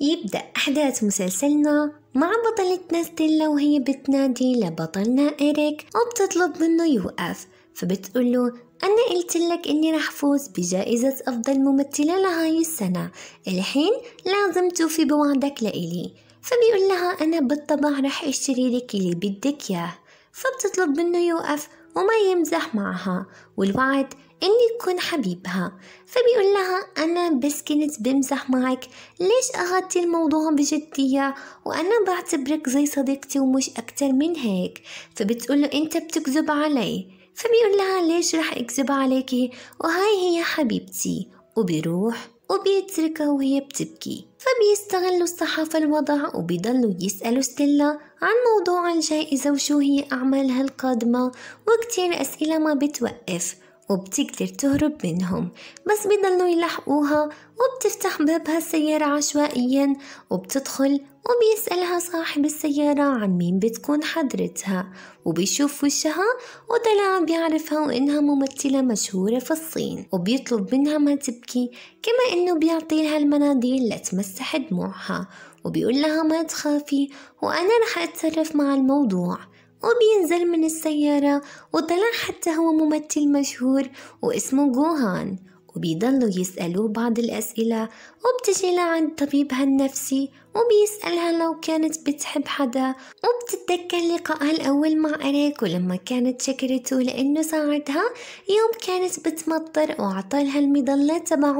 يبدأ أحداث مسلسلنا مع بطلتنا ستيلا وهي بتنادي لبطلنا إيريك وبتطلب منه يوقف فبتقوله أنا قلت لك إني رح فوز بجائزة أفضل ممثلة لهاي السنة الحين لازم توفي بوعدك لإلي فبيقول لها أنا بالطبع رح أشتري لك اللي بدك إياه فبتطلب منه يوقف وما يمزح معها والوعد إني يكون حبيبها فبيقول لها أنا بس كنت بمزح معك ليش اخذتي الموضوع بجدية وأنا بعتبرك زي صديقتي ومش أكتر من هيك فبتقول له أنت بتكذب علي فبيقول لها ليش رح أكذب عليكي وهاي هي حبيبتي وبيروح وبيتركها وهي بتبكي فبيستغل الصحافة الوضع وبيضلوا يسألوا ستيلا عن موضوع الجائزة وشو هي أعمالها القادمة وكتير أسئلة ما بتوقف وبتقدر تهرب منهم بس بيضلوا يلحقوها وبتفتح بابها السيارة عشوائيا وبتدخل وبيسألها صاحب السيارة عن مين بتكون حضرتها وبيشوف وشها وطلع بيعرفها وإنها ممثلة مشهورة في الصين وبيطلب منها ما تبكي كما إنه بيعطيها المناديل لتمسح دموعها وبيقول لها ما تخافي وأنا رح أتصرف مع الموضوع وبينزل من السيارة وطلع حتى هو ممثل مشهور واسمه جوهان وبيضلوا يسألوه بعض الأسئلة وبتجي لعند طبيبها النفسي وبيسألها لو كانت بتحب حدا وبتتذكر لقائها الأول مع أريك ولما كانت شكرته لأنه ساعدها يوم كانت بتمطر وعطالها المظلة تبعه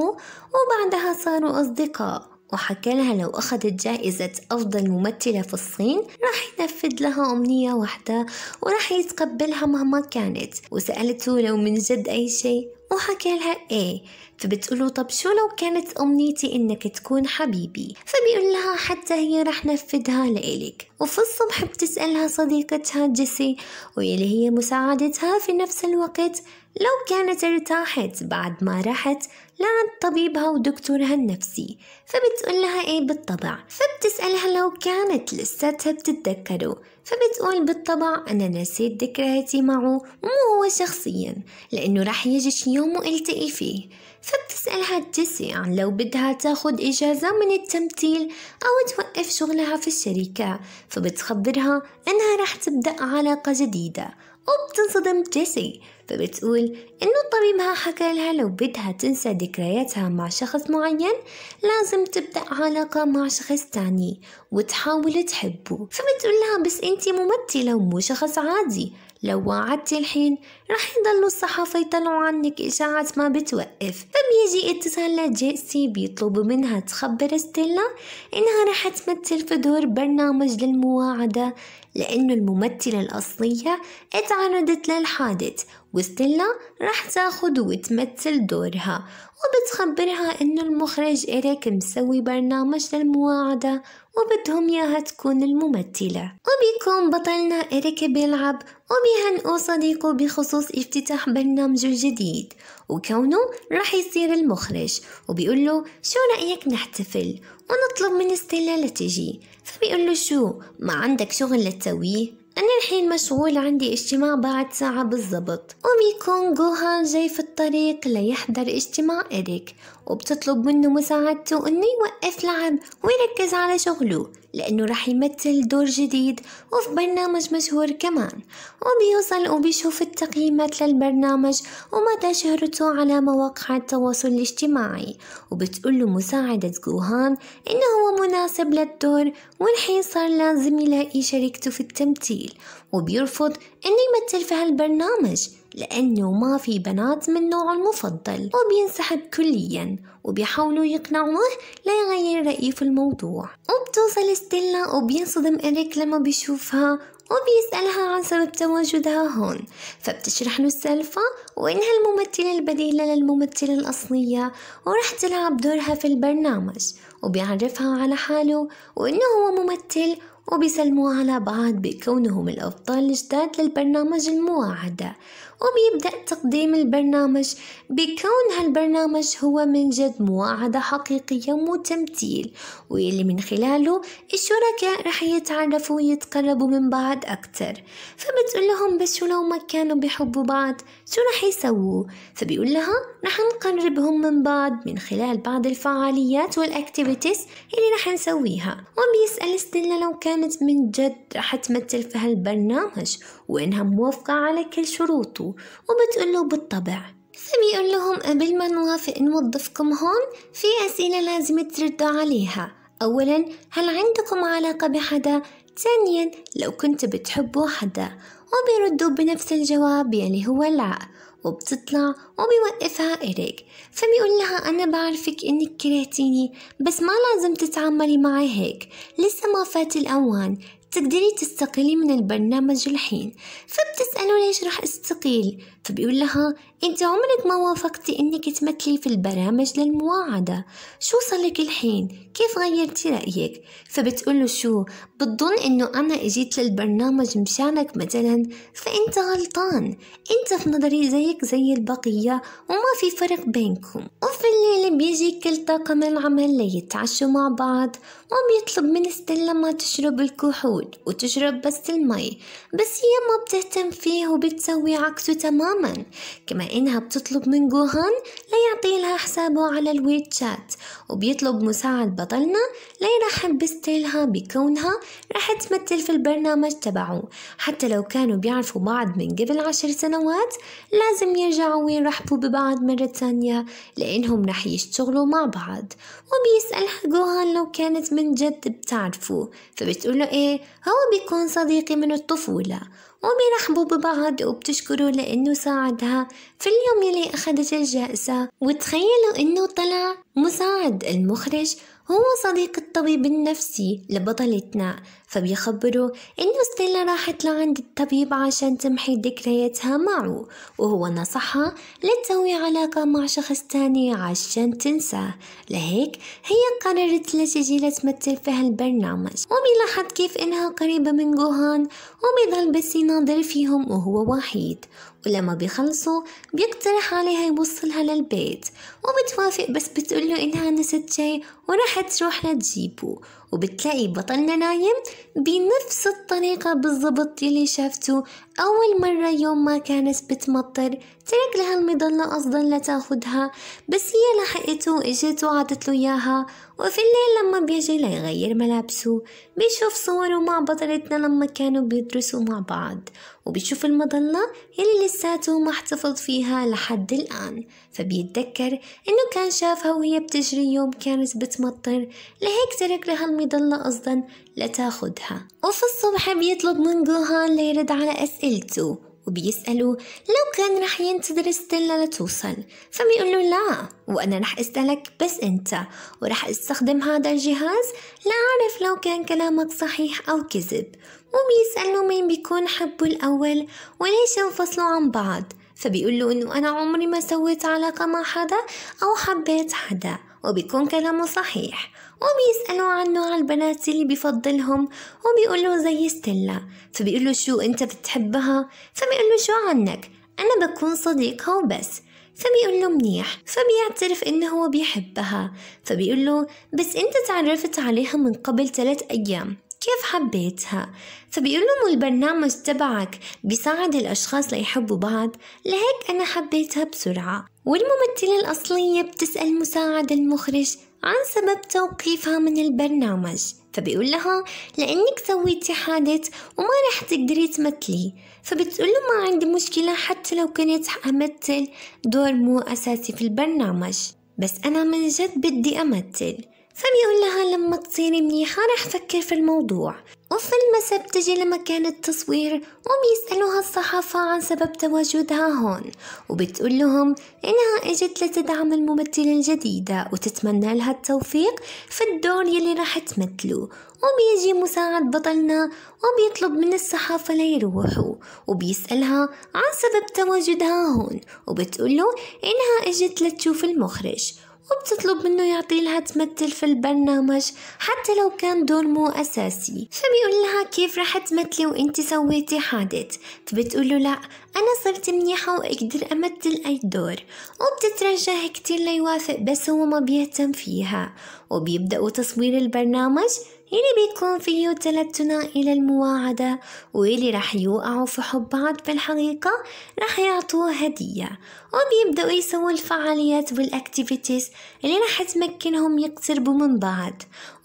وبعدها صاروا أصدقاء وحكى لها لو أخذت جائزة أفضل ممثلة في الصين راح ينفذ لها أمنية واحدة وراح يتقبلها مهما كانت وسألته لو من جد أي شيء وحكى لها إيه فبتقوله طب شو لو كانت أمنيتي إنك تكون حبيبي فبيقول لها حتى هي راح نفذها لإلك وفي الصبح بتسألها صديقتها جيسي ويلي هي مساعدتها في نفس الوقت لو كانت ارتاحت بعد ما راحت لعند طبيبها ودكتورها النفسي فبتقول لها ايه بالطبع فبتسألها لو كانت لساتها بتتذكره فبتقول بالطبع أنا نسيت ذكرياتي معه مو هو شخصيا لأنه رح يجي شي يوم وألتقي فيه فبتسألها جيسي عن لو بدها تاخد إجازة من التمثيل أو توقف شغلها في الشركة فبتخبرها أنها رح تبدأ علاقة جديدة وبتنصدم جيسي فبتقول إنه طبيبها حكى لها لو بدها تنسى ذكرياتها مع شخص معين لازم تبدأ علاقة مع شخص تاني وتحاول تحبه فبتقول لها بس أنت ممثلة ومو شخص عادي لو وعدت الحين رح يضلوا الصحافة يطلعوا عنك إشاعات ما بتوقف فبيجي اتصال لجيسي بيطلبوا منها تخبر ستيلا إنها رح تمثل في دور برنامج للمواعدة لأنه الممثلة الأصلية اتعرضت للحادث وستيلا راح تاخد وتمثل دورها وبتخبرها انه المخرج إريك مسوي برنامج للمواعدة وبدهم ياها تكون الممثلة وبيكون بطلنا إريك بيلعب وبيهنئوا صديقه بخصوص افتتاح برنامجه الجديد وكونه راح يصير المخرج وبيقول له شو رأيك نحتفل ونطلب من ستيلا لتجي فبيقول له شو ما عندك شغل لتسويه أنا الحين مشغول عندي اجتماع بعد ساعة بالضبط وميكون جوهان جاي في الطريق ليحضر اجتماع إريك وبتطلب منه مساعدته إنه يوقف لعب ويركز على شغله لأنه راح يمثل دور جديد وفي برنامج مشهور كمان وبيوصل وبيشوف التقييمات للبرنامج ومدى شهرته على مواقع التواصل الاجتماعي وبتقول مساعدة جوهان إنه هو مناسب للدور والحين صار لازم يلاقي شريكته في التمثيل وبيرفض إنه يمثل في هالبرنامج لأنه ما في بنات من نوعه المفضل وبينسحب كليا وبيحاولوا يقنعوه ليغير رأيه في الموضوع وبتوصل ستيلا وبينصدم إريك لما بيشوفها وبيسألها عن سبب تواجدها هون فبتشرح له السالفة وإنها الممثلة البديلة للممثلة الأصلية ورح تلعب دورها في البرنامج وبيعرفها على حاله وإنه هو ممثل وبيسلموا على بعض بكونهم الأبطال الجداد للبرنامج المواعدة وبيبدأ تقديم البرنامج بكون هالبرنامج هو من جد مواعدة حقيقية وتمثيل واللي من خلاله الشركاء رح يتعرفوا ويتقربوا من بعض أكتر فبتقول لهم بس شو لو ما كانوا بيحبوا بعض شو رح يسووا فبيقول لها رح نقربهم من بعض من خلال بعض الفعاليات والاكتيفيتيز اللي رح نسويها وبيسأل ستيلا لو كانت من جد رح تمثل في هالبرنامج وإنها موافقة على كل شروطه وبتقول له بالطبع فبيقول لهم قبل ما نوافق نوظفكم هون في أسئلة لازم تردوا عليها أولا هل عندكم علاقة بحدا؟ ثانيا لو كنت بتحبوا حدا وبيردوا بنفس الجواب يلي هو لا وبتطلع وبيوقفها إريك فبيقول لها أنا بعرفك إنك كرهتيني بس ما لازم تتعاملي معي هيك لسه ما فات الأوان تقدري تستقلي من البرنامج الحين فبتسأله ليش رح استقيل فبيقول لها انت عمرك ما وافقتي انك تمثلي في البرامج للمواعدة شو لك الحين كيف غيرتي رأيك فبتقول له شو بتظن انه انا اجيت للبرنامج مشانك مثلا فانت غلطان انت في نظري زيك زي البقية وما في فرق بينكم وفي الليل بيجي كل طاقم العمل ليتعشوا مع بعض وبيطلب من ستيلا ما تشرب الكحول وتشرب بس المي بس هي ما بتهتم فيه وبتسوي عكسه تماما تماما كما إنها بتطلب من جوهان ليعطي لها حسابه على الويت شات وبيطلب مساعد بطلنا ليرحب بستيلها بكونها رح تمثل في البرنامج تبعه حتى لو كانوا بيعرفوا بعض من قبل عشر سنوات لازم يرجعوا ويرحبوا ببعض مرة تانية لأنهم رح يشتغلوا مع بعض وبيسألها جوهان لو كانت من جد بتعرفه فبتقوله إيه هو بيكون صديقي من الطفولة وبيرحبوا ببعض وبتشكروا لأنه ساعدها في اليوم يلي أخذت الجائزة وتخيلوا أنه طلع مساعد المخرج هو صديق الطبيب النفسي لبطلتنا فبيخبره إنه ستيلا راحت لعند الطبيب عشان تمحي ذكرياتها معه وهو نصحها لا تسوي علاقة مع شخص تاني عشان تنساه لهيك هي قررت لا لتمثل في هالبرنامج وبيلاحظ كيف إنها قريبة من جوهان وبيضل بس يناظر فيهم وهو وحيد ولما بيخلصوا بيقترح عليها يوصلها للبيت وبتوافق بس بتقوله إنها نست شي وراح تروح لتجيبه وبتلاقي بطلنا نايم بنفس الطريقة بالضبط اللي شافته أول مرة يوم ما كانت بتمطر ترك لها المظلة قصدا لتاخدها بس هي لحقته وإجت وعطت له إياها وفي الليل لما بيجي ليغير ملابسه بيشوف صوره مع بطلتنا لما كانوا بيدرسوا مع بعض وبيشوف المظلة يلي لساته ما احتفظ فيها لحد الآن فبيتذكر إنه كان شافها وهي بتجري يوم كانت بتمطر لهيك ترك لها المظلة قصدا لتاخدها وفي الصبح بيطلب من جوهان ليرد على أسئلته وبيسأله لو كان رح ينتظر ستيلا لتوصل فبيقول له لا وأنا رح أسألك بس أنت ورح أستخدم هذا الجهاز لأعرف لو كان كلامك صحيح أو كذب وبيسألوا مين بيكون حبه الأول وليش انفصلوا عن بعض فبيقولوا إنه أنا عمري ما سويت علاقة مع حدا أو حبيت حدا وبيكون كلامه صحيح وبيسألوا عن نوع البنات اللي بفضلهم وبيقولوا زي ستيلا فبيقولوا شو انت بتحبها فبيقولوا شو عنك أنا بكون صديقها وبس فبيقول له منيح فبيعترف انه هو بيحبها فبيقول له بس انت تعرفت عليها من قبل ثلاث ايام كيف حبيتها فبيقول لهم البرنامج تبعك بيساعد الأشخاص ليحبوا بعض لهيك أنا حبيتها بسرعة والممثلة الأصلية بتسأل مساعد المخرج عن سبب توقيفها من البرنامج فبيقول لها لأنك سويتي حادث وما رح تقدري تمثلي فبتقول له ما عندي مشكلة حتى لو كنت أمثل دور مو أساسي في البرنامج بس أنا من جد بدي أمثل فبيقول لها لما تصيري منيحة رح فكر في الموضوع وفي المساء بتجي لمكان التصوير وبيسألوها الصحافة عن سبب تواجدها هون وبتقول لهم إنها إجت لتدعم الممثلة الجديدة وتتمنى لها التوفيق في الدور يلي راح تمثله وبيجي مساعد بطلنا وبيطلب من الصحافة ليروحوا وبيسألها عن سبب تواجدها هون وبتقول له إنها إجت لتشوف المخرج وبتطلب منه يعطي لها تمثل في البرنامج حتى لو كان دور مو أساسي فبيقول لها كيف رح تمثلي وانت سويتي حادث فبتقول له لا أنا صرت منيحة وأقدر أمثل أي دور وبتترجاه كتير ليوافق بس هو ما بيهتم فيها وبيبدأوا تصوير البرنامج يلي بيكون فيه تلتنا إلى المواعدة ويلي رح يوقعوا في حب بعض بالحقيقة رح يعطوه هدية وبيبدأوا يسووا الفعاليات والأكتيفيتيز اللي رح تمكنهم يقتربوا من بعض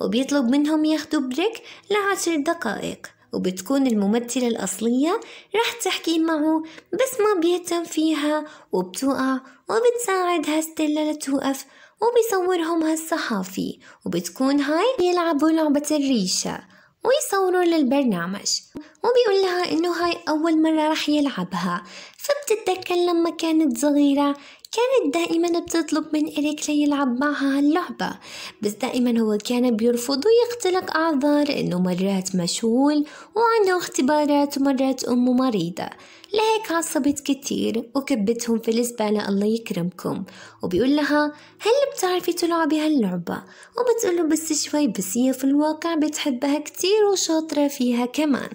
وبيطلب منهم ياخدوا بريك لعشر دقائق وبتكون الممثلة الأصلية رح تحكي معه بس ما بيهتم فيها وبتوقع وبتساعدها ستيلا لتوقف وبيصورهم هالصحافي وبتكون هاي يلعبوا لعبة الريشة ويصوروا للبرنامج وبيقول لها إنه هاي أول مرة رح يلعبها فبتتذكر لما كانت صغيرة كانت دائما بتطلب من إريك ليلعب معها هاللعبة بس دائما هو كان بيرفض ويختلق أعذار إنه مرات مشغول وعنده اختبارات ومرات أمه مريضة لهيك عصبت كتير وكبتهم في الزبالة الله يكرمكم وبيقول لها هل بتعرفي تلعبي هاللعبة وبتقوله بس شوي بس هي في الواقع بتحبها كتير وشاطرة فيها كمان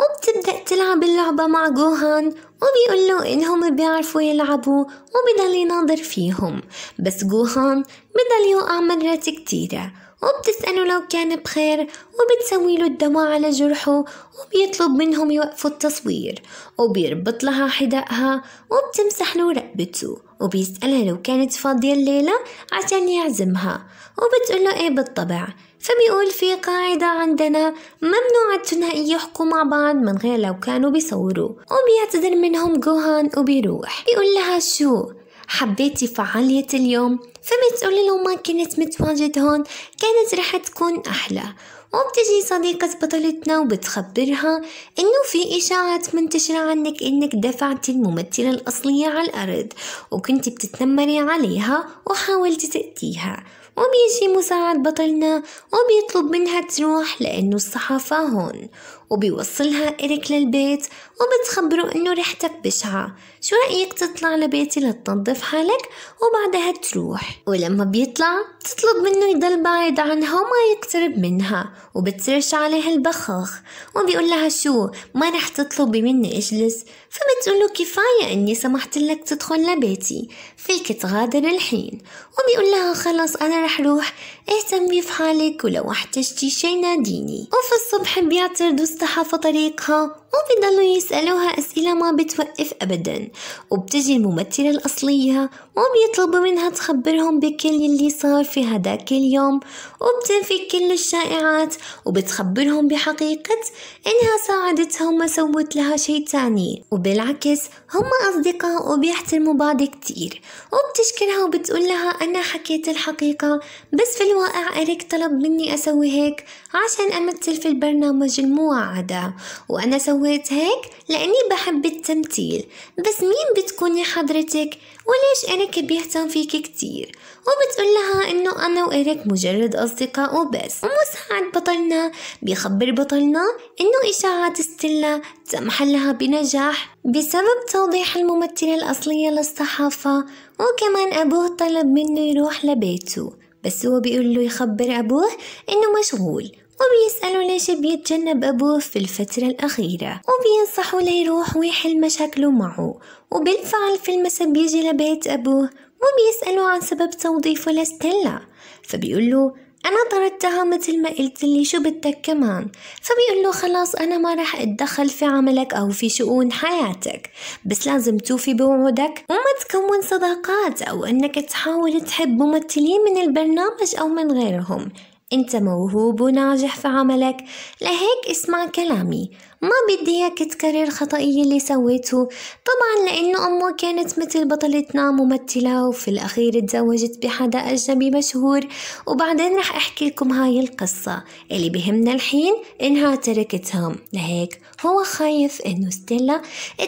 وبتبدأ تلعب اللعبة مع جوهان وبيقول له إنهم بيعرفوا يلعبوا وبضل يناظر فيهم بس جوهان بضل يوقع مرات كتيرة وبتسأله لو كان بخير وبتسوي له الدواء على جرحه وبيطلب منهم يوقفوا التصوير وبيربط لها حذائها وبتمسح له رقبته وبيسألها لو كانت فاضية الليلة عشان يعزمها وبتقول له إيه بالطبع فبيقول في قاعدة عندنا ممنوع الثنائي يحكوا مع بعض من غير لو كانوا بيصوروا وبيعتذر منهم جوهان وبيروح بيقول لها شو حبيتي فعالية اليوم فبتقولي لو ما كنت متواجد هون كانت رح تكون أحلى وبتجي صديقة بطلتنا وبتخبرها إنه في إشاعات منتشرة عنك إنك دفعتي الممثلة الأصلية على الأرض وكنت بتتنمري عليها وحاولتي تأتيها وبيجي مساعد بطلنا وبيطلب منها تروح لأنه الصحافة هون وبيوصلها إريك للبيت وبتخبره إنه رح تبشها شو رأيك تطلع لبيتي لتنظف حالك وبعدها تروح ولما بيطلع بتطلب منه يضل بعيد عنها وما يقترب منها وبترش عليها البخاخ وبيقول لها شو ما رح تطلبي مني اجلس فبتقول له كفاية إني سمحت لك تدخل لبيتي فيك تغادر الحين وبيقول لها خلص أنا رح روح اهتمي في حالك ولو احتجتي شي ناديني وفي الصبح بيعترضوا الصحافة طريقها وبيضلوا يسألوها أسئلة ما بتوقف أبدا وبتجي الممثلة الأصلية وبيطلبوا منها تخبرهم بكل اللي صار في هداك اليوم وبتنفي كل الشائعات وبتخبرهم بحقيقة إنها ساعدتهم ما سوت لها شي تاني وبالعكس هم أصدقاء وبيحترموا بعض كتير وبتشكرها وبتقول لها أنا حكيت الحقيقة بس في الواقع إريك طلب مني أسوي هيك عشان أمثل في البرنامج المواعدة وأنا سويت هيك لأني بحب التمثيل بس مين بتكوني حضرتك؟ وليش إريك بيهتم فيك كتير وبتقول لها إنه أنا وإريك مجرد أصدقاء وبس ومساعد بطلنا بيخبر بطلنا إنه إشاعة ستيلا تم حلها بنجاح بسبب توضيح الممثلة الأصلية للصحافة وكمان أبوه طلب منه يروح لبيته بس هو بيقول له يخبر أبوه إنه مشغول وبيسألوا ليش بيتجنب أبوه في الفترة الأخيرة وبينصحوا ليروح ويحل مشاكله معه وبالفعل في المساء بيجي لبيت أبوه وبيسألوا عن سبب توظيفه لستيلا فبيقول له أنا طردتها مثل ما قلت لي شو بدك كمان فبيقول له خلاص أنا ما رح أتدخل في عملك أو في شؤون حياتك بس لازم توفي بوعودك وما تكون صداقات أو أنك تحاول تحب ممثلين من البرنامج أو من غيرهم أنت موهوب وناجح في عملك لهيك اسمع كلامي ما بدي إياك تكرر خطأي اللي سويته طبعا لأنه أمه كانت مثل بطلتنا ممثلة وفي الأخير تزوجت بحدا أجنبي مشهور وبعدين رح أحكي لكم هاي القصة اللي بهمنا الحين إنها تركتهم لهيك هو خايف إنه ستيلا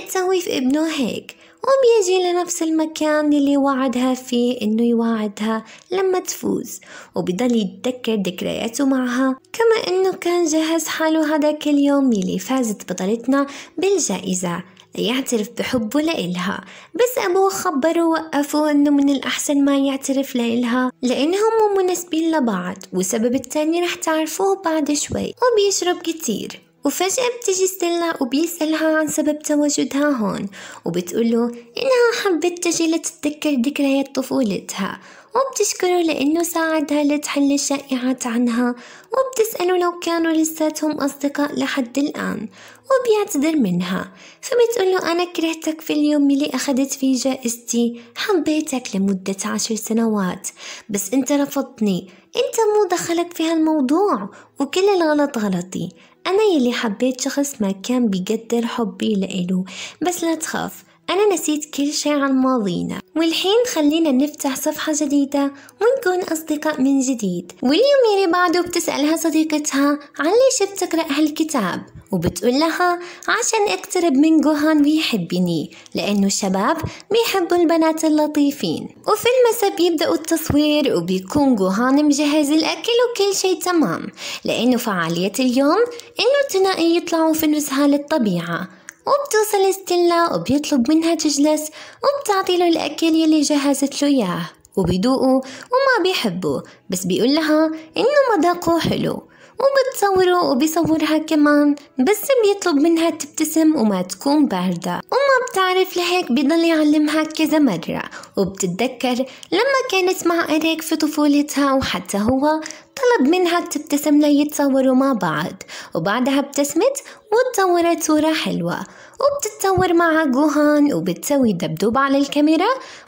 تسوي في ابنه هيك وبيجي لنفس المكان اللي وعدها فيه إنه يواعدها لما تفوز وبضل يتذكر ذكرياته معها كما إنه كان جهز حاله هداك اليوم يلي فازت بطلتنا بالجائزة ليعترف بحبه لإلها بس أبوه خبره وقفه أنه من الأحسن ما يعترف لإلها لأنهم مو مناسبين لبعض والسبب التاني رح تعرفوه بعد شوي وبيشرب كتير وفجأة بتجي ستيلا وبيسألها عن سبب تواجدها هون وبتقوله إنها حبت تجي لتتذكر ذكريات طفولتها وبتشكره لأنه ساعدها لتحل الشائعات عنها وبتسأله لو كانوا لساتهم أصدقاء لحد الآن وبيعتذر منها فبتقوله أنا كرهتك في اليوم اللي أخذت فيه جائزتي حبيتك لمدة عشر سنوات بس أنت رفضتني أنت مو دخلك في هالموضوع وكل الغلط غلطي أنا يلي حبيت شخص ما كان بيقدر حبي لإله بس لا تخاف أنا نسيت كل شيء عن ماضينا والحين خلينا نفتح صفحة جديدة ونكون أصدقاء من جديد واليوم يلي بعده بتسألها صديقتها عن ليش بتقرأ هالكتاب وبتقول لها عشان اقترب من جوهان ويحبني لأنه الشباب بيحبوا البنات اللطيفين وفي المساء بيبدأوا التصوير وبيكون جوهان مجهز الأكل وكل شيء تمام لأنه فعالية اليوم إنه الثنائي يطلعوا في نزهة للطبيعة وبتوصل ستيلا وبيطلب منها تجلس وبتعطي له الأكل يلي جهزت له إياه وبيدوقه وما بيحبه بس بيقول لها إنه مذاقه حلو وبتصوره وبيصورها كمان بس بيطلب منها تبتسم وما تكون باردة وما بتعرف لهيك بيضل يعلمها كذا مرة وبتتذكر لما كانت مع إريك في طفولتها وحتى هو طلب منها تبتسم له يتصوروا مع بعض وبعدها ابتسمت وتصورت صورة حلوة وبتتصور مع جوهان وبتسوي دبدوب على الكاميرا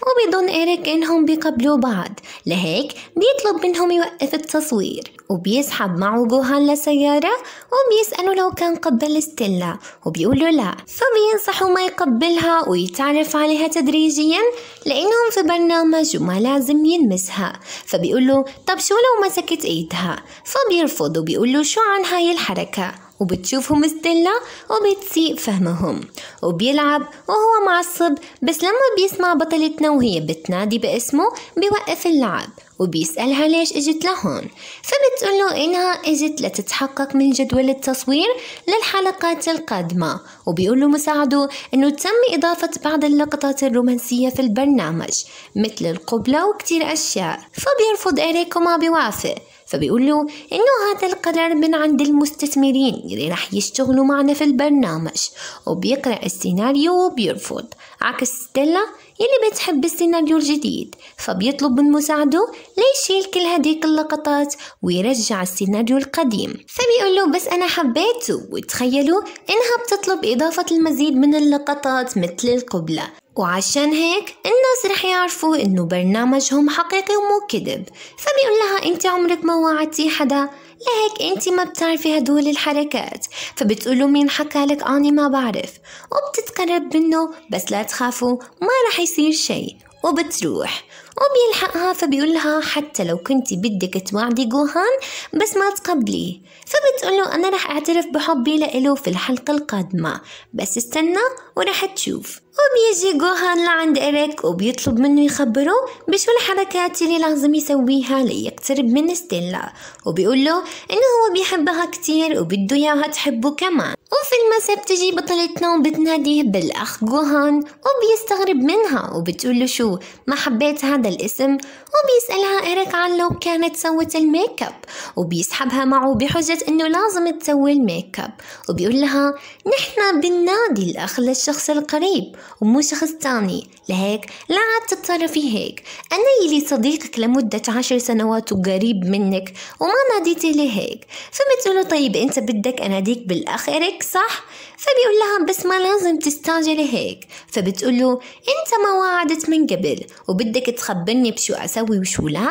وبيظن إيريك إنهم بيقبلوا بعض لهيك بيطلب منهم يوقف التصوير وبيسحب معه جوهان لسيارة وبيسأله لو كان قبل ستيلا وبيقولوا لا فبينصحه ما يقبلها ويتعرف عليها تدريجيا لأنهم في برنامج وما لازم يلمسها فبيقولوا طب شو لو مسكت إيه بيتها فبيرفض وبيقول له شو عن هاي الحركة وبتشوفهم ستيلا وبتسيء فهمهم وبيلعب وهو معصب بس لما بيسمع بطلتنا وهي بتنادي باسمه بيوقف اللعب وبيسألها ليش اجت لهون فبتقول له انها اجت لتتحقق من جدول التصوير للحلقات القادمة وبيقول له مساعده انه تم اضافة بعض اللقطات الرومانسية في البرنامج مثل القبلة وكتير اشياء فبيرفض اريك وما بيوافق فبيقول له إنه هذا القرار من عند المستثمرين اللي راح يشتغلوا معنا في البرنامج وبيقرأ السيناريو وبيرفض عكس ستيلا يلي بتحب السيناريو الجديد فبيطلب من مساعده ليشيل كل هديك اللقطات ويرجع السيناريو القديم فبيقول له بس أنا حبيته وتخيلوا إنها بتطلب إضافة المزيد من اللقطات مثل القبلة وعشان هيك الناس رح يعرفوا إنه برنامجهم حقيقي ومو كذب فبيقول لها أنت عمرك ما وعدتي حدا لهيك أنت ما بتعرفي هدول الحركات فبتقولوا مين حكى لك أني ما بعرف وبتتقرب منه بس لا تخافوا ما رح يصير شيء وبتروح وبيلحقها فبيقول لها حتى لو كنت بدك توعدي جوهان بس ما تقبليه فبتقول له أنا رح أعترف بحبي له في الحلقة القادمة بس استنى ورح تشوف وبيجي جوهان لعند إريك وبيطلب منه يخبره بشو الحركات اللي لازم يسويها ليقترب من ستيلا وبيقول له إنه هو بيحبها كتير وبده إياها تحبه كمان وفي المساء بتجي بطلتنا وبتناديه بالأخ جوهان وبيستغرب منها وبتقول له شو ما حبيت هذا الاسم وبيسألها إريك عن لو كانت سوت الميك اب وبيسحبها معه بحجة إنه لازم تسوي الميك اب وبيقول لها نحن بالنادي الأخ للشخص القريب ومو شخص تاني لهيك لا عاد تتصرفي هيك أنا يلي صديقك لمدة عشر سنوات وقريب منك وما ناديتي لي هيك فبتقولوا طيب أنت بدك أناديك بالأخ إريك صح؟ فبيقول لها بس ما لازم تستعجلي هيك فبتقول له انت ما وعدت من قبل وبدك تخبرني بشو اسوي وشو لا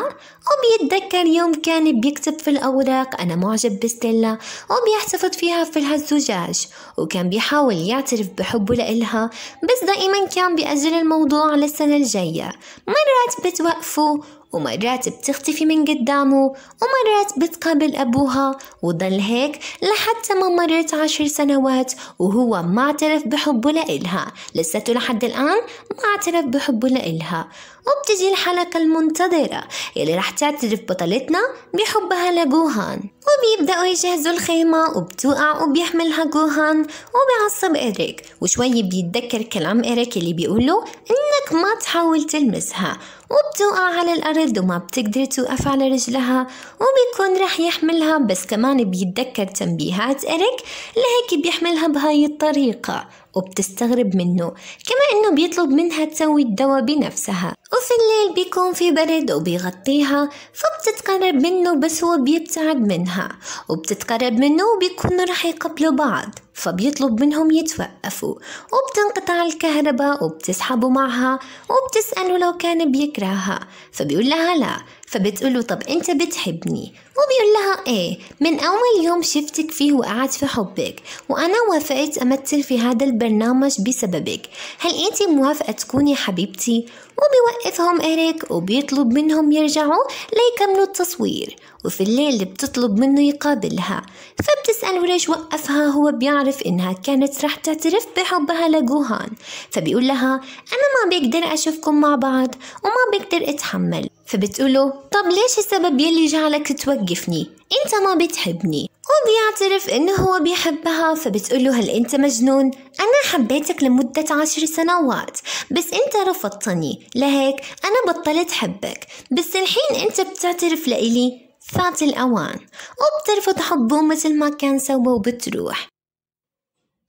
وبيتذكر يوم كان بيكتب في الاوراق انا معجب بستيلا وبيحتفظ فيها في الزجاج وكان بيحاول يعترف بحبه لإلها بس دائما كان بيأجل الموضوع للسنة الجاية مرات بتوقفه ومرات بتختفي من قدامه ومرات بتقابل أبوها وضل هيك لحتى ما مرت عشر سنوات وهو ما اعترف بحبه لإلها لساته لحد الآن ما اعترف بحبه لإلها وبتجي الحلقة المنتظرة يلي رح تعترف بطلتنا بحبها لجوهان وبيبدأوا يجهزوا الخيمة وبتوقع وبيحملها جوهان وبيعصب إيريك وشوي بيتذكر كلام إيريك اللي بيقوله إنك ما تحاول تلمسها وبتوقع على الأرض وما بتقدر توقف على رجلها وبيكون رح يحملها بس كمان بيتذكر تنبيهات إيريك لهيك بيحملها بهاي الطريقة وبتستغرب منه كما انه بيطلب منها تسوي الدواء بنفسها وفي الليل بيكون في برد وبيغطيها فبتتقرب منه بس هو بيبتعد منها وبتتقرب منه وبيكون رح يقبلوا بعض فبيطلب منهم يتوقفوا وبتنقطع الكهرباء وبتسحبوا معها وبتسأله لو كان بيكرهها فبيقول لها لا فبتقوله طب انت بتحبني وبيقول لها ايه من اول يوم شفتك فيه وقعت في حبك وانا وافقت امثل في هذا البرنامج بسببك هل انت موافقة تكوني حبيبتي وبيوقفهم إريك وبيطلب منهم يرجعوا ليكملوا التصوير وفي الليل بتطلب منه يقابلها فبتسأله ليش وقفها هو بيعرف إنها كانت رح تعترف بحبها لجوهان فبيقول لها أنا ما بقدر أشوفكم مع بعض وما بقدر أتحمل فبتقوله طب ليش السبب يلي جعلك توقف توقفني انت ما بتحبني هو بيعترف انه هو بيحبها فبتقوله هل انت مجنون انا حبيتك لمدة عشر سنوات بس انت رفضتني لهيك انا بطلت حبك بس الحين انت بتعترف لإلي فات الأوان وبترفض حبه مثل ما كان سوا وبتروح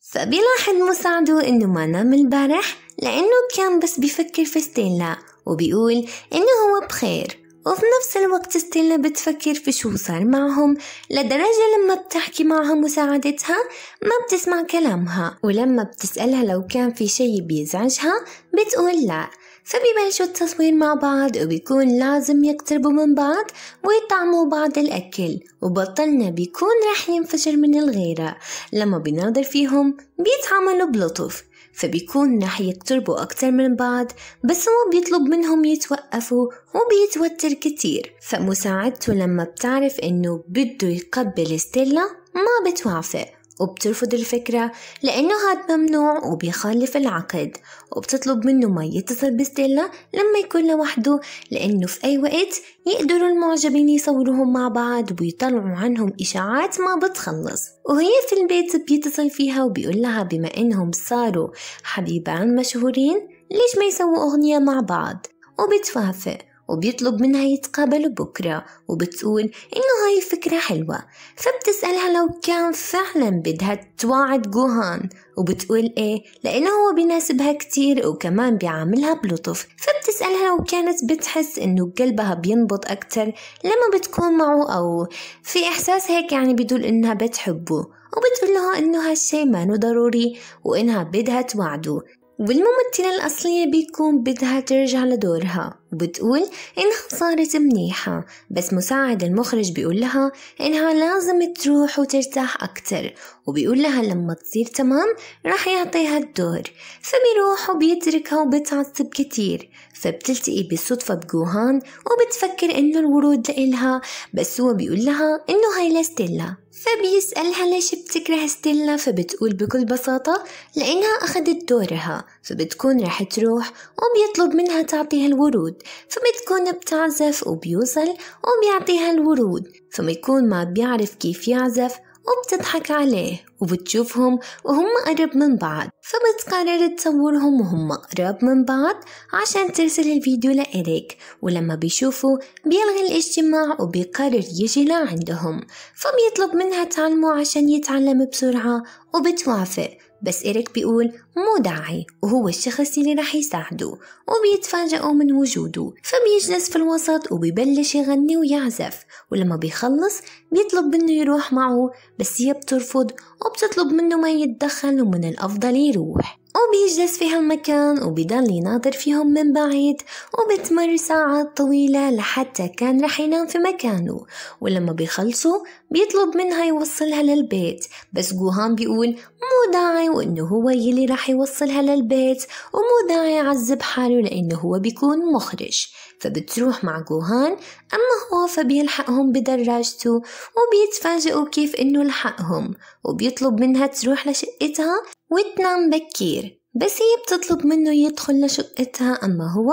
فبيلاحظ مساعده إنه ما نام البارح لأنه كان بس بيفكر في ستيلا وبيقول إنه هو بخير وفي نفس الوقت ستيلا بتفكر في شو صار معهم لدرجة لما بتحكي معها مساعدتها ما بتسمع كلامها ولما بتسألها لو كان في شي بيزعجها بتقول لا فبيبلشوا التصوير مع بعض وبيكون لازم يقتربوا من بعض ويطعموا بعض الأكل وبطلنا بيكون رح ينفجر من الغيرة لما بيناظر فيهم بيتعاملوا بلطف فبيكون رح يقتربوا أكتر من بعض بس هو بيطلب منهم يتوقفوا وبيتوتر كتير فمساعدته لما بتعرف إنه بده يقبل ستيلا ما بتوافق وبترفض الفكرة لأنه هاد ممنوع وبيخالف العقد وبتطلب منه ما يتصل بستيلا لما يكون لوحده لأنه في أي وقت يقدروا المعجبين يصوروهم مع بعض ويطلعوا عنهم إشاعات ما بتخلص وهي في البيت بيتصل فيها وبيقول لها بما إنهم صاروا حبيبان مشهورين ليش ما يسووا أغنية مع بعض وبتوافق وبيطلب منها يتقابلوا بكرة وبتقول إنه هاي فكرة حلوة فبتسألها لو كان فعلا بدها تواعد جوهان وبتقول إيه لأنه هو بيناسبها كتير وكمان بيعاملها بلطف فبتسألها لو كانت بتحس إنه قلبها بينبض أكتر لما بتكون معه أو في إحساس هيك يعني بدول إنها بتحبه وبتقول لها إنه هالشي ما ضروري وإنها بدها توعده والممثلة الأصلية بيكون بدها ترجع لدورها وبتقول إنها صارت منيحة بس مساعد المخرج بيقول لها إنها لازم تروح وترتاح أكتر وبيقول لها لما تصير تمام راح يعطيها الدور فبيروح وبيتركها وبتعصب كتير فبتلتقي بالصدفة بجوهان وبتفكر إنه الورود لإلها بس هو بيقول لها إنه هاي لستيلا فبيسألها ليش بتكره ستيلا فبتقول بكل بساطة لأنها أخدت دورها فبتكون رح تروح وبيطلب منها تعطيها الورود فبتكون بتعزف وبيوصل وبيعطيها الورود فبيكون ما بيعرف كيف يعزف وبتضحك عليه وبتشوفهم وهم قرب من بعض فبتقرر تصورهم وهم قرب من بعض عشان ترسل الفيديو لإريك ولما بيشوفوا بيلغي الاجتماع وبيقرر يجي لعندهم فبيطلب منها تعلمه عشان يتعلم بسرعة وبتوافق بس إريك بيقول مو داعي وهو الشخص اللي رح يساعده وبيتفاجئوا من وجوده فبيجلس في الوسط وبيبلش يغني ويعزف ولما بيخلص بيطلب منه يروح معه بس هي بترفض وبتطلب منه ما يتدخل ومن الأفضل يروح وبيجلس في هالمكان وبضل يناظر فيهم من بعيد وبتمر ساعات طويلة لحتى كان رح ينام في مكانه ولما بيخلصوا بيطلب منها يوصلها للبيت بس جوهان بيقول مو داعي وإنه هو يلي رح يوصلها للبيت ومو داعي يعذب حاله لأنه هو بيكون مخرج فبتروح مع جوهان أما هو فبيلحقهم بدراجته وبيتفاجئوا كيف إنه لحقهم وبيطلب منها تروح لشقتها وتنام بكير بس هي بتطلب منه يدخل لشقتها أما هو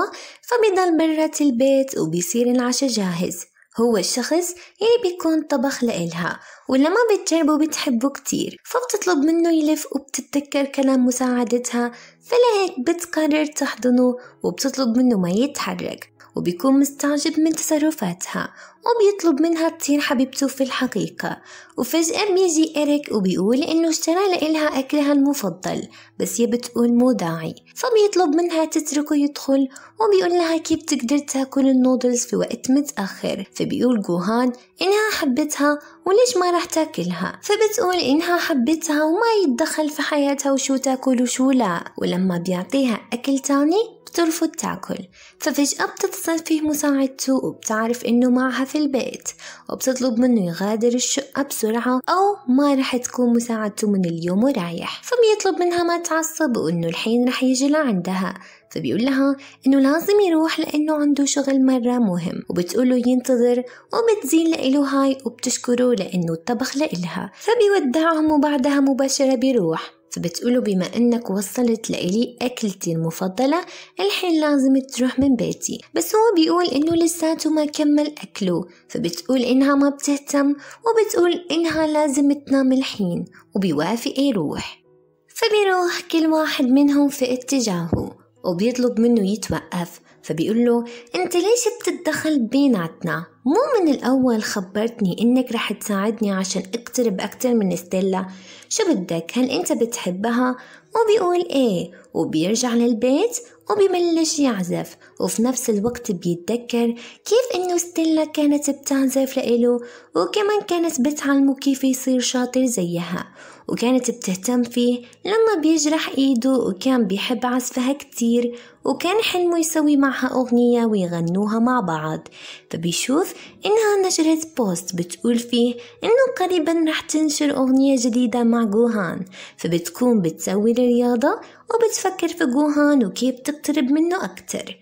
فبيضل برة البيت وبيصير العشاء جاهز هو الشخص يلي بيكون طبخ لإلها ولما بتجربه بتحبه كتير فبتطلب منه يلف وبتتذكر كلام مساعدتها فلهيك بتقرر تحضنه وبتطلب منه ما يتحرك وبيكون مستعجب من تصرفاتها قام يطلب منها تصير حبيبته في الحقيقة وفجأة بيجي إريك وبيقول إنه اشترى لإلها أكلها المفضل بس هي بتقول مو داعي فبيطلب منها تتركه يدخل وبيقول لها كيف بتقدر تاكل النودلز في وقت متأخر فبيقول جوهان إنها حبتها وليش ما راح تاكلها فبتقول إنها حبتها وما يتدخل في حياتها وشو تاكل وشو لا ولما بيعطيها أكل تاني بترفض تاكل ففجأة بتتصل فيه مساعدته وبتعرف إنه معها في في البيت وبتطلب منه يغادر الشقة بسرعة أو ما رح تكون مساعدته من اليوم ورايح فبيطلب منها ما تعصب وإنه الحين رح يجي لعندها فبيقول لها إنه لازم يروح لأنه عنده شغل مرة مهم وبتقوله ينتظر وبتزين لإله هاي وبتشكره لأنه طبخ لإلها فبيودعهم وبعدها مباشرة بيروح فبتقوله بما انك وصلت لإلي اكلتي المفضلة الحين لازم تروح من بيتي بس هو بيقول انه لساته ما كمل اكله فبتقول انها ما بتهتم وبتقول انها لازم تنام الحين وبيوافق يروح فبيروح كل واحد منهم في اتجاهه وبيطلب منه يتوقف فبيقول له انت ليش بتتدخل بيناتنا مو من الاول خبرتني انك رح تساعدني عشان اقترب اكتر من ستيلا شو بدك هل انت بتحبها وبيقول ايه وبيرجع للبيت وبيبلش يعزف وفي نفس الوقت بيتذكر كيف انه ستيلا كانت بتعزف لإله وكمان كانت بتعلمه كيف يصير شاطر زيها وكانت بتهتم فيه لما بيجرح إيده وكان بيحب عزفها كتير وكان حلمه يسوي معها أغنية ويغنوها مع بعض فبيشوف إنها نشرت بوست بتقول فيه إنه قريبا رح تنشر أغنية جديدة مع جوهان فبتكون بتسوي الرياضة وبتفكر في جوهان وكيف تقترب منه أكتر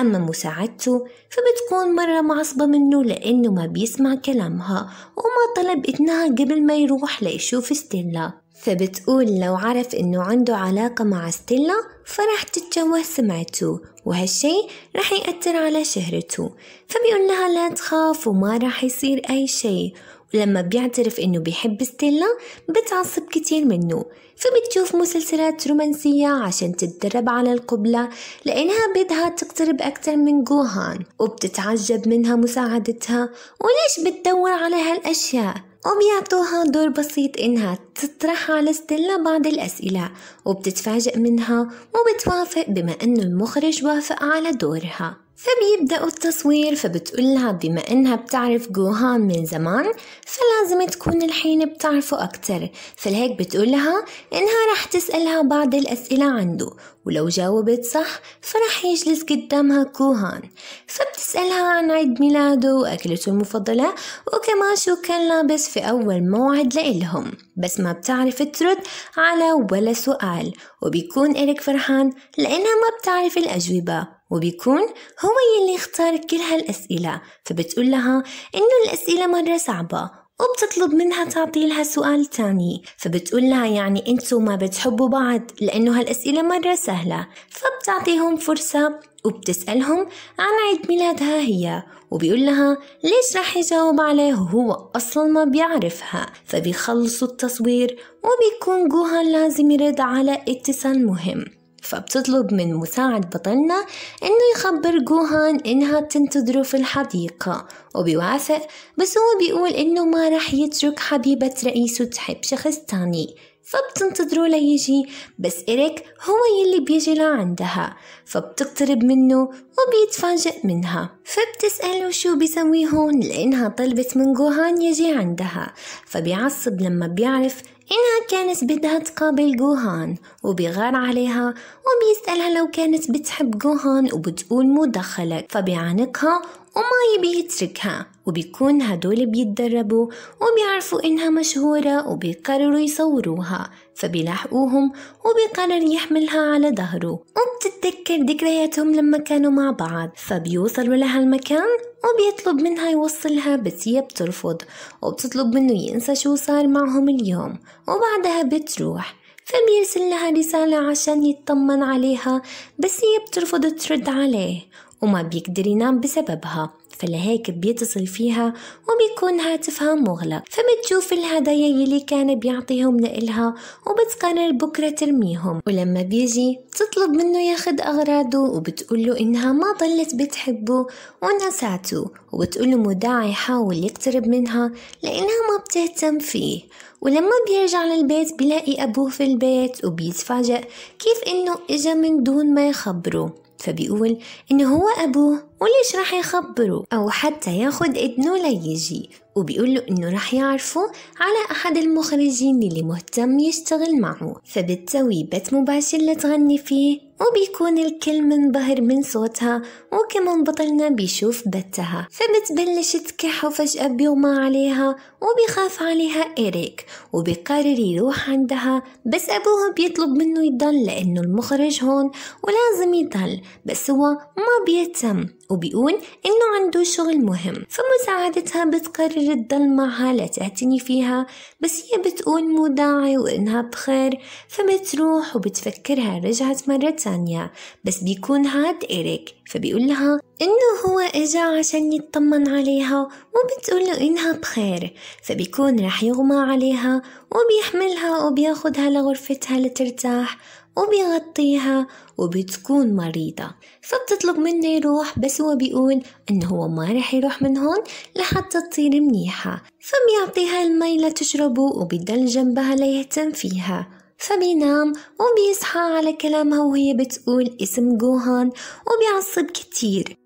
أما مساعدته فبتكون مرة معصبة منه لأنه ما بيسمع كلامها وما طلب إذنها قبل ما يروح ليشوف ستيلا فبتقول لو عرف إنه عنده علاقة مع ستيلا فرح تتجوه سمعته وهالشي رح يأثر على شهرته فبيقول لها لا تخاف وما رح يصير أي شي ولما بيعترف إنه بيحب ستيلا بتعصب كتير منه فبتشوف مسلسلات رومانسية عشان تتدرب على القبلة لأنها بدها تقترب أكتر من جوهان وبتتعجب منها مساعدتها وليش بتدور على هالأشياء وبيعطوها دور بسيط إنها تطرح على ستيلا بعض الأسئلة وبتتفاجئ منها وبتوافق بما أنه المخرج وافق على دورها فبيبدأوا التصوير فبتقولها بما إنها بتعرف جوهان من زمان فلازم تكون الحين بتعرفه أكتر فلهيك بتقولها إنها رح تسألها بعض الأسئلة عنده ولو جاوبت صح فرح يجلس قدامها كوهان فبتسألها عن عيد ميلاده وأكلته المفضلة وكمان شو كان لابس في أول موعد لإلهم بس ما بتعرف ترد على ولا سؤال وبيكون إريك فرحان لأنها ما بتعرف الأجوبة وبيكون هو يلي اختار كل هالأسئلة فبتقول لها إنه الأسئلة مرة صعبة وبتطلب منها تعطي لها سؤال تاني فبتقول لها يعني انتو ما بتحبوا بعض لأنه هالأسئلة مرة سهلة فبتعطيهم فرصة وبتسألهم عن عيد ميلادها هي وبيقول لها ليش راح يجاوب عليه وهو أصلا ما بيعرفها فبيخلصوا التصوير وبيكون جوهان لازم يرد على اتصال مهم فبتطلب من مساعد بطلنا إنه يخبر جوهان إنها تنتظره في الحديقة وبيوافق بس هو بيقول إنه ما رح يترك حبيبة رئيسه تحب شخص تاني فبتنتظروا ليجي بس إريك هو يلي بيجي لعندها فبتقترب منه وبيتفاجئ منها فبتسأله شو بيسوي هون لأنها طلبت من جوهان يجي عندها فبيعصب لما بيعرف إنها كانت بدها تقابل جوهان وبيغار عليها وبيسألها لو كانت بتحب جوهان وبتقول مو دخلك فبيعانقها وما يبي يتركها وبيكون هدول بيتدربوا وبيعرفوا إنها مشهورة وبيقرروا يصوروها فبيلاحقوهم وبيقرر يحملها على ظهره وبتتذكر ذكرياتهم لما كانوا مع بعض فبيوصلوا لها المكان وبيطلب منها يوصلها بس هي بترفض وبتطلب منه ينسى شو صار معهم اليوم وبعدها بتروح فبيرسل لها رسالة عشان يطمن عليها بس هي بترفض ترد عليه وما بيقدر ينام بسببها فلهيك بيتصل فيها وبيكون هاتفها مغلق فبتشوف الهدايا يلي كان بيعطيهم لإلها وبتقرر بكرة ترميهم ولما بيجي بتطلب منه ياخد أغراضه وبتقوله إنها ما ضلت بتحبه ونساته وبتقوله مداعي يحاول يقترب منها لأنها ما بتهتم فيه ولما بيرجع للبيت بيلاقي أبوه في البيت وبيتفاجأ كيف إنه إجا من دون ما يخبره فبيقول إنه هو أبوه وليش راح يخبره أو حتى ياخد ابنه ليجي وبيقول له إنه راح يعرفه على أحد المخرجين اللي مهتم يشتغل معه فبتسوي بث مباشر لتغني فيه وبيكون الكل منبهر من صوتها وكمان بطلنا بيشوف بتها فبتبلش تكح وفجأة بيغمى عليها وبيخاف عليها إيريك وبيقرر يروح عندها بس أبوها بيطلب منه يضل لأنه المخرج هون ولازم يضل بس هو ما بيتم وبيقول إنه عنده شغل مهم فمساعدتها بتقرر تضل معها لتعتني فيها بس هي بتقول مو داعي وإنها بخير فبتروح وبتفكرها رجعت مرتها ثانية بس بيكون هاد إيريك فبيقول لها إنه هو إجا عشان يطمن عليها وبتقول له إنها بخير فبيكون رح يغمى عليها وبيحملها وبياخدها لغرفتها لترتاح وبيغطيها وبتكون مريضة فبتطلب منه يروح بس هو بيقول إنه هو ما رح يروح من هون لحتى تطير منيحة فبيعطيها المي لتشربه وبيضل جنبها ليهتم فيها فبينام وبيصحى على كلامها وهي بتقول اسم جوهان وبيعصب كتير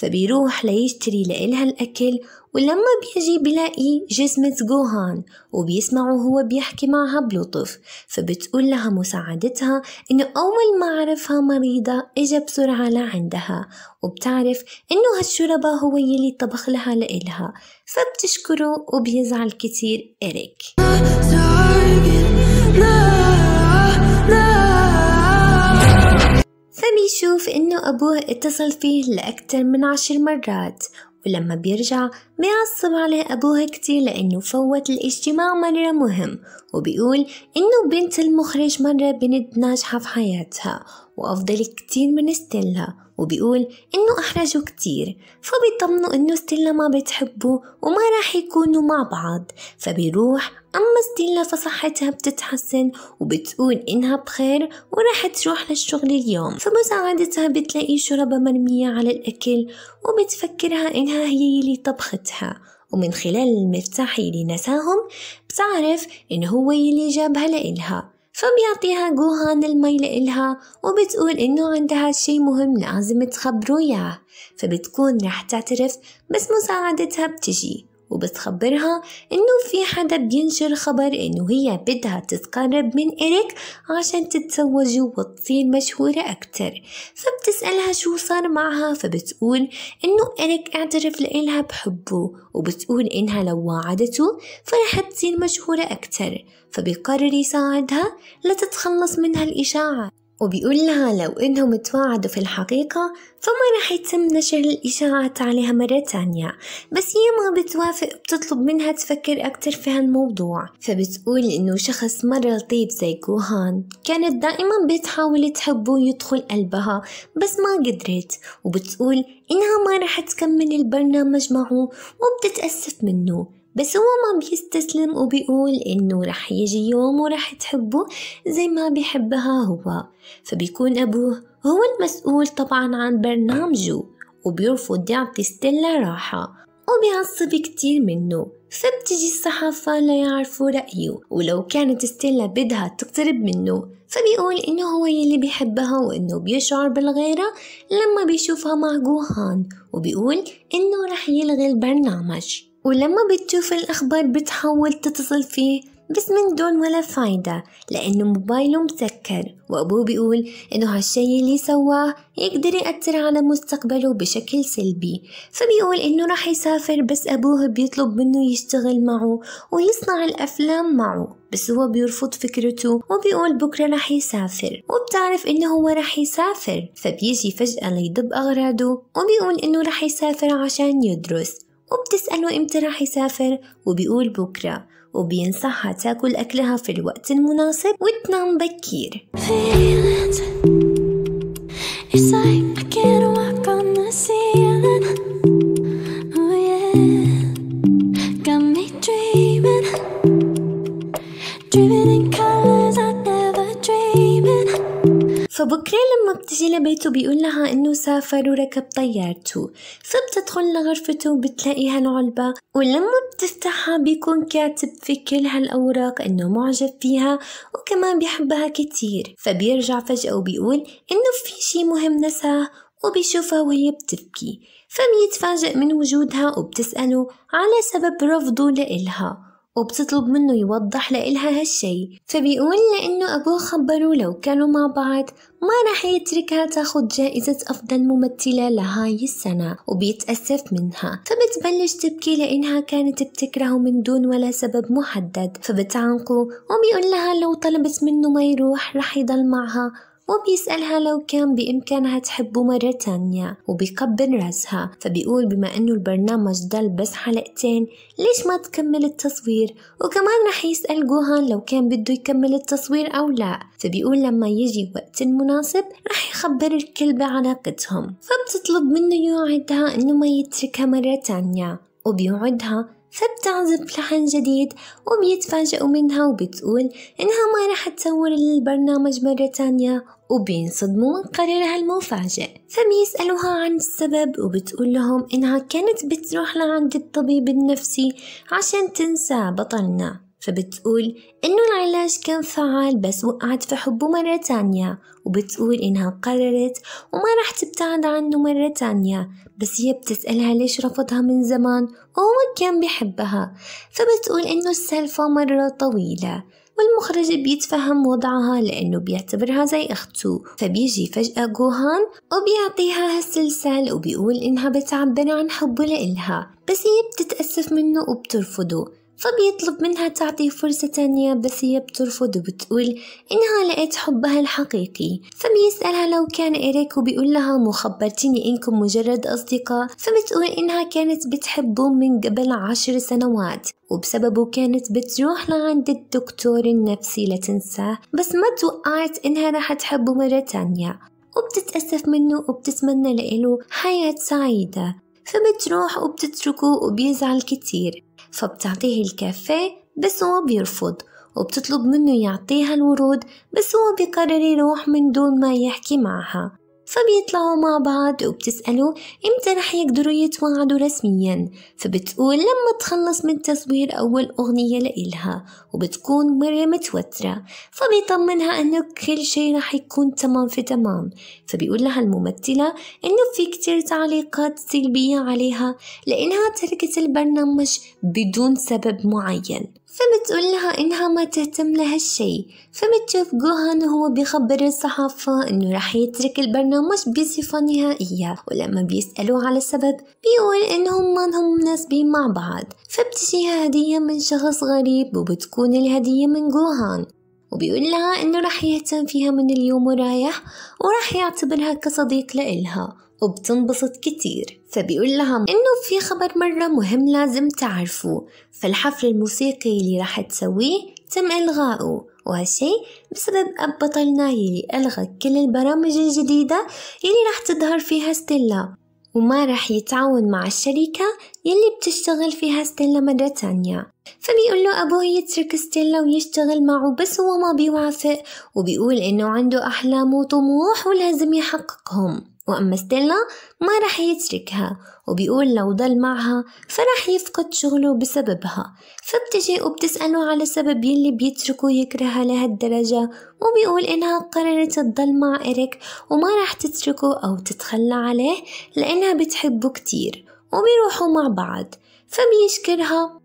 فبيروح ليشتري لإلها الأكل ولما بيجي بلاقي جزمة جوهان وبيسمعه هو بيحكي معها بلطف فبتقول لها مساعدتها إنه أول ما عرفها مريضة إجا بسرعة لعندها وبتعرف إنه هالشربة هو يلي طبخ لها لإلها فبتشكره وبيزعل كتير إريك فبيشوف انه ابوه اتصل فيه لاكثر من عشر مرات ولما بيرجع بيعصب عليه أبوه كتير لأنه فوت الاجتماع مرة مهم وبيقول إنه بنت المخرج مرة بنت ناجحة في حياتها وأفضل كتير من ستيلا وبيقول إنه أحرجه كتير فبيطمنوا إنه ستيلا ما بتحبه وما راح يكونوا مع بعض فبيروح أما ستيلا فصحتها بتتحسن وبتقول إنها بخير وراح تروح للشغل اليوم فمساعدتها بتلاقي شربة مرمية على الأكل وبتفكرها إنها هي اللي طبختها ومن خلال المفتاح اللي نساهم بتعرف إنه هو اللي جابها لإلها فبيعطيها جوهان المي لإلها وبتقول إنه عندها شي مهم لازم تخبروه إياه فبتكون رح تعترف بس مساعدتها بتجي وبتخبرها إنه في حدا بينشر خبر إنه هي بدها تتقرب من إريك عشان تتزوج وتصير مشهورة أكتر فبتسألها شو صار معها فبتقول إنه إريك اعترف لإلها بحبه وبتقول إنها لو وعدته فرح تصير مشهورة أكتر فبيقرر يساعدها لتتخلص من هالإشاعة وبيقول لها لو إنهم تواعدوا في الحقيقة فما رح يتم نشر الإشاعات عليها مرة تانية بس هي ما بتوافق بتطلب منها تفكر أكتر في هالموضوع فبتقول إنه شخص مرة لطيف زي كوهان كانت دائما بتحاول تحبه ويدخل قلبها بس ما قدرت وبتقول إنها ما رح تكمل البرنامج معه وبتتأسف منه بس هو ما بيستسلم وبيقول إنه رح يجي يوم ورح تحبه زي ما بيحبها هو فبيكون أبوه هو المسؤول طبعا عن برنامجه وبيرفض يعطي ستيلا راحة وبيعصب كتير منه فبتجي الصحافة ليعرفوا رأيه ولو كانت ستيلا بدها تقترب منه فبيقول إنه هو يلي بيحبها وإنه بيشعر بالغيرة لما بيشوفها مع جوهان وبيقول إنه رح يلغي البرنامج ولما بتشوف الأخبار بتحاول تتصل فيه بس من دون ولا فايدة لأنه موبايله مسكر وأبوه بيقول إنه هالشي اللي سواه يقدر يأثر على مستقبله بشكل سلبي فبيقول إنه راح يسافر بس أبوه بيطلب منه يشتغل معه ويصنع الأفلام معه بس هو بيرفض فكرته وبيقول بكرة راح يسافر وبتعرف إنه هو راح يسافر فبيجي فجأة ليضب أغراضه وبيقول إنه راح يسافر عشان يدرس وبتسأله إمتى راح يسافر وبيقول بكرة وبينصحها تاكل أكلها في الوقت المناسب وتنام بكير فبكرة لما بتجي لبيته بيقول لها إنه سافر وركب طيارته فبتدخل لغرفته وبتلاقي هالعلبة ولما بتفتحها بيكون كاتب في كل هالأوراق إنه معجب فيها وكمان بيحبها كتير فبيرجع فجأة وبيقول إنه في شي مهم نساه وبيشوفها وهي بتبكي فبيتفاجئ من وجودها وبتسأله على سبب رفضه لإلها وبتطلب منه يوضح لإلها هالشي فبيقول لأنه أبوه خبره لو كانوا مع بعض ما رح يتركها تاخد جائزة أفضل ممثلة لهاي السنة وبيتأسف منها فبتبلش تبكي لأنها كانت بتكرهه من دون ولا سبب محدد فبتعانقه وبيقول لها لو طلبت منه ما يروح رح يضل معها وبيسألها لو كان بإمكانها تحبه مرة تانية وبيقبل راسها فبيقول بما إنه البرنامج ضل بس حلقتين ليش ما تكمل التصوير وكمان رح يسأل جوهان لو كان بده يكمل التصوير أو لا فبيقول لما يجي وقت المناسب رح يخبر الكل بعلاقتهم فبتطلب منه يوعدها إنه ما يتركها مرة تانية وبيوعدها فبتعزف لحن جديد وبيتفاجئوا منها وبتقول إنها ما رح تصور البرنامج مرة تانية وبينصدموا من قرارها المفاجئ فبيسألوها عن السبب وبتقول لهم إنها كانت بتروح لعند الطبيب النفسي عشان تنسى بطلنا فبتقول إنه العلاج كان فعال بس وقعت في حبه مرة تانية وبتقول إنها قررت وما رح تبتعد عنه مرة تانية بس هي بتسألها ليش رفضها من زمان وهو كان بيحبها فبتقول إنه السالفة مرة طويلة والمخرج بيتفهم وضعها لأنه بيعتبرها زي أخته فبيجي فجأة جوهان وبيعطيها هالسلسال وبيقول إنها بتعبر عن حبه لإلها بس هي بتتأسف منه وبترفضه فبيطلب منها تعطيه فرصة تانية بس هي بترفض وبتقول إنها لقيت حبها الحقيقي فبيسألها لو كان إيريك وبيقول لها مخبرتيني إنكم مجرد أصدقاء فبتقول إنها كانت بتحبه من قبل عشر سنوات وبسببه كانت بتروح لعند الدكتور النفسي لتنساه بس ما توقعت إنها راح تحبه مرة تانية وبتتأسف منه وبتتمنى لإله حياة سعيدة فبتروح وبتتركه وبيزعل كتير فبتعطيه الكافيه بس هو بيرفض وبتطلب منه يعطيها الورود بس هو بيقرر يروح من دون ما يحكي معها فبيطلعوا مع بعض وبتسألوا امتى رح يقدروا يتواعدوا رسميا فبتقول لما تخلص من تصوير أول أغنية لإلها وبتكون مرة متوترة فبيطمنها أنه كل شي رح يكون تمام في تمام فبيقول لها الممثلة أنه في كتير تعليقات سلبية عليها لأنها تركت البرنامج بدون سبب معين فبتقول لها إنها ما تهتم لهالشي فبتشوف جوهان وهو بيخبر الصحافة إنه رح يترك البرنامج بصفة نهائية ولما بيسألوه على السبب بيقول إنهم ما هم مناسبين مع بعض فبتجيها هدية من شخص غريب وبتكون الهدية من جوهان وبيقول لها إنه رح يهتم فيها من اليوم ورايح ورح يعتبرها كصديق لإلها وبتنبسط كتير فبيقول لها إنه في خبر مرة مهم لازم تعرفوا فالحفل الموسيقي اللي راح تسويه تم إلغائه وهالشي بسبب أب بطلنا يلي ألغى كل البرامج الجديدة يلي راح تظهر فيها ستيلا وما راح يتعاون مع الشركة يلي بتشتغل فيها ستيلا مرة تانية فبيقول له أبوه يترك ستيلا ويشتغل معه بس هو ما بيوافق وبيقول إنه عنده أحلام وطموح ولازم يحققهم وأما ستيلا ما رح يتركها وبيقول لو ضل معها فرح يفقد شغله بسببها فبتجي وبتسأله على سبب يلي بيتركه يكرهها لهالدرجة وبيقول إنها قررت تضل مع إريك وما رح تتركه أو تتخلى عليه لأنها بتحبه كتير وبيروحوا مع بعض فبيشكرها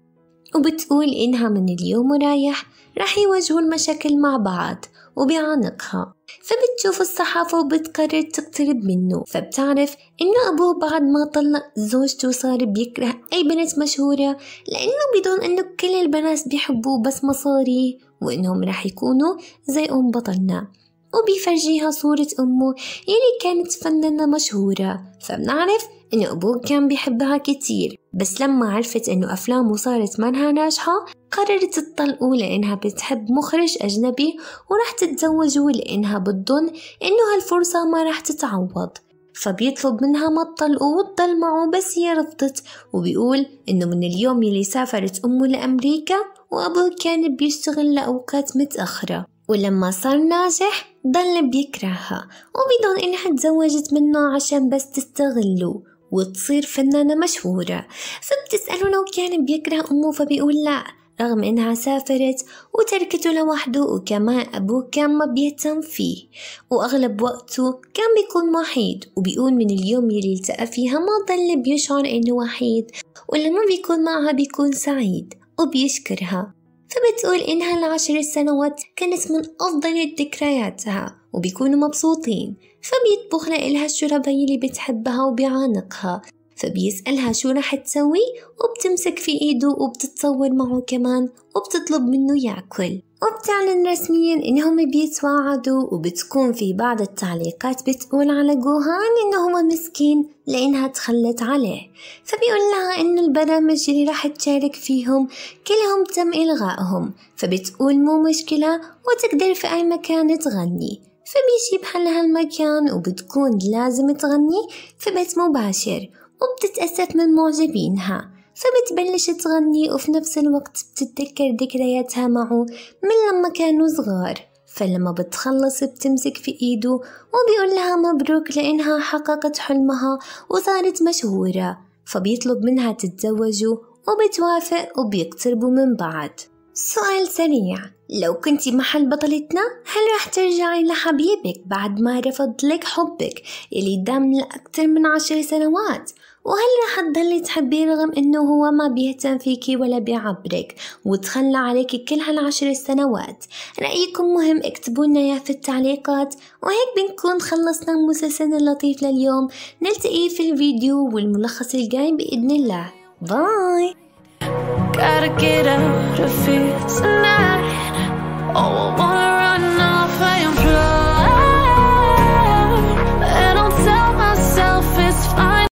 وبتقول إنها من اليوم ورايح رح يواجهوا المشاكل مع بعض وبعانقها فبتشوف الصحافة وبتقرر تقترب منه فبتعرف إن أبوه بعد ما طلق زوجته صار بيكره أي بنت مشهورة لأنه بدون إنه كل البنات بيحبوه بس مصاريه وإنهم رح يكونوا زي أم بطلنا وبيفرجيها صورة أمه يلي كانت فنانة مشهورة فبنعرف إنه أبوه كان بيحبها كتير بس لما عرفت إنه أفلامه صارت منها ناجحة قررت تطلقه لأنها بتحب مخرج أجنبي وراح تتزوجه لأنها بتظن إنه هالفرصة ما راح تتعوض فبيطلب منها ما تطلقه وتضل معه بس هي رفضت وبيقول إنه من اليوم يلي سافرت أمه لأمريكا وأبوه كان بيشتغل لأوقات متأخرة ولما صار ناجح ضل بيكرهها وبيضل إنها تزوجت منه عشان بس تستغله وتصير فنانة مشهورة فبتسأله لو كان بيكره أمه فبيقول لأ رغم إنها سافرت وتركته لوحده وكمان أبوه كان ما بيهتم فيه وأغلب وقته كان بيكون وحيد وبيقول من اليوم يلي التقى فيها ما ضل بيشعر إنه وحيد ولما بيكون معها بيكون سعيد وبيشكرها فبتقول إنها العشر سنوات كانت من أفضل ذكرياتها وبيكونوا مبسوطين فبيطبخ لها الشربية اللي بتحبها وبيعانقها فبيسألها شو رح تسوي وبتمسك في إيده وبتتصور معه كمان وبتطلب منه يأكل وبتعلن رسميا انهم بيتواعدوا وبتكون في بعض التعليقات بتقول على جوهان انه هو مسكين لانها تخلت عليه فبيقول لها انه البرامج اللي راح تشارك فيهم كلهم تم الغائهم فبتقول مو مشكلة وتقدر في اي مكان تغني فبيجيب حلها المكان وبتكون لازم تغني في بث مباشر وبتتأسف من معجبينها فبتبلش تغني وفي نفس الوقت بتتذكر ذكرياتها معه من لما كانوا صغار فلما بتخلص بتمسك في ايده وبيقول لها مبروك لانها حققت حلمها وصارت مشهورة فبيطلب منها تتزوجوا وبتوافق وبيقتربوا من بعض سؤال سريع لو كنتي محل بطلتنا هل رح ترجعي لحبيبك بعد ما رفض لك حبك يلي دام لأكتر من عشر سنوات وهل راح تضلي تحبيه رغم انه هو ما بيهتم فيكي ولا بيعبرك وتخلى عليكي كل هالعشر سنوات رأيكم مهم اكتبوا لنا يا في التعليقات وهيك بنكون خلصنا مسلسلنا اللطيف لليوم نلتقي في الفيديو والملخص الجاي بإذن الله باي Gotta get out of here tonight Oh, I wanna run off,